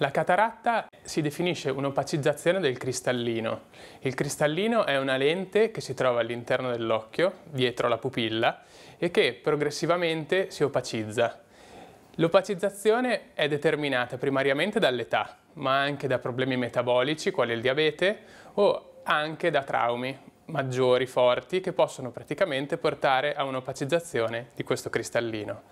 La cataratta si definisce un'opacizzazione del cristallino. Il cristallino è una lente che si trova all'interno dell'occhio, dietro la pupilla, e che progressivamente si opacizza. L'opacizzazione è determinata primariamente dall'età, ma anche da problemi metabolici quali il diabete o anche da traumi maggiori, forti, che possono praticamente portare a un'opacizzazione di questo cristallino.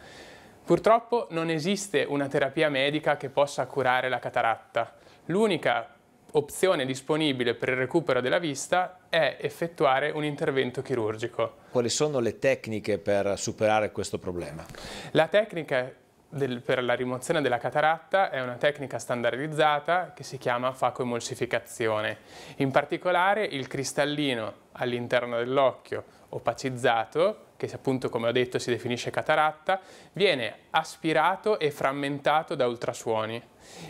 Purtroppo non esiste una terapia medica che possa curare la cataratta. L'unica opzione disponibile per il recupero della vista è effettuare un intervento chirurgico. Quali sono le tecniche per superare questo problema? La tecnica del, per la rimozione della cataratta è una tecnica standardizzata che si chiama facoemulsificazione. In particolare il cristallino all'interno dell'occhio opacizzato che appunto come ho detto si definisce cataratta, viene aspirato e frammentato da ultrasuoni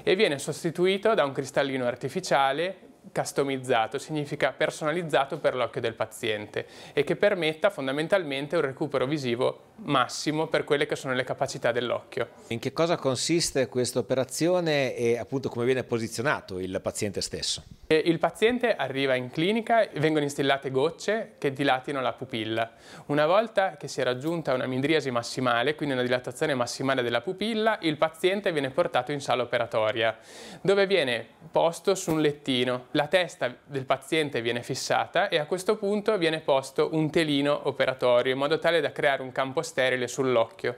e viene sostituito da un cristallino artificiale customizzato, significa personalizzato per l'occhio del paziente e che permetta fondamentalmente un recupero visivo massimo per quelle che sono le capacità dell'occhio. In che cosa consiste questa operazione e appunto come viene posizionato il paziente stesso? Il paziente arriva in clinica, vengono instillate gocce che dilatino la pupilla. Una volta che si è raggiunta una mindriasi massimale, quindi una dilatazione massimale della pupilla, il paziente viene portato in sala operatoria, dove viene posto su un lettino. La testa del paziente viene fissata e a questo punto viene posto un telino operatorio in modo tale da creare un campo sterile sull'occhio.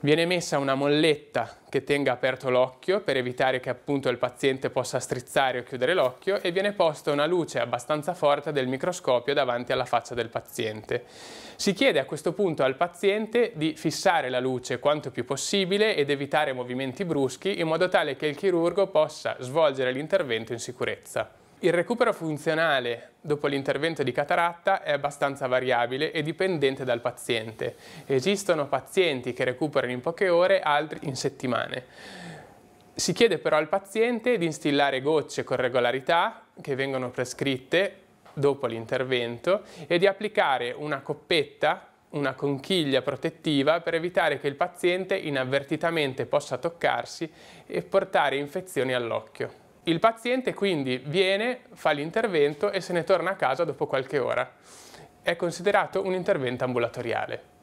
Viene messa una molletta che tenga aperto l'occhio per evitare che appunto il paziente possa strizzare o chiudere l'occhio e viene posta una luce abbastanza forte del microscopio davanti alla faccia del paziente. Si chiede a questo punto al paziente di fissare la luce quanto più possibile ed evitare movimenti bruschi in modo tale che il chirurgo possa svolgere l'intervento in sicurezza. Il recupero funzionale dopo l'intervento di cataratta è abbastanza variabile e dipendente dal paziente. Esistono pazienti che recuperano in poche ore, altri in settimane. Si chiede però al paziente di instillare gocce con regolarità che vengono prescritte dopo l'intervento e di applicare una coppetta, una conchiglia protettiva per evitare che il paziente inavvertitamente possa toccarsi e portare infezioni all'occhio. Il paziente quindi viene, fa l'intervento e se ne torna a casa dopo qualche ora. È considerato un intervento ambulatoriale.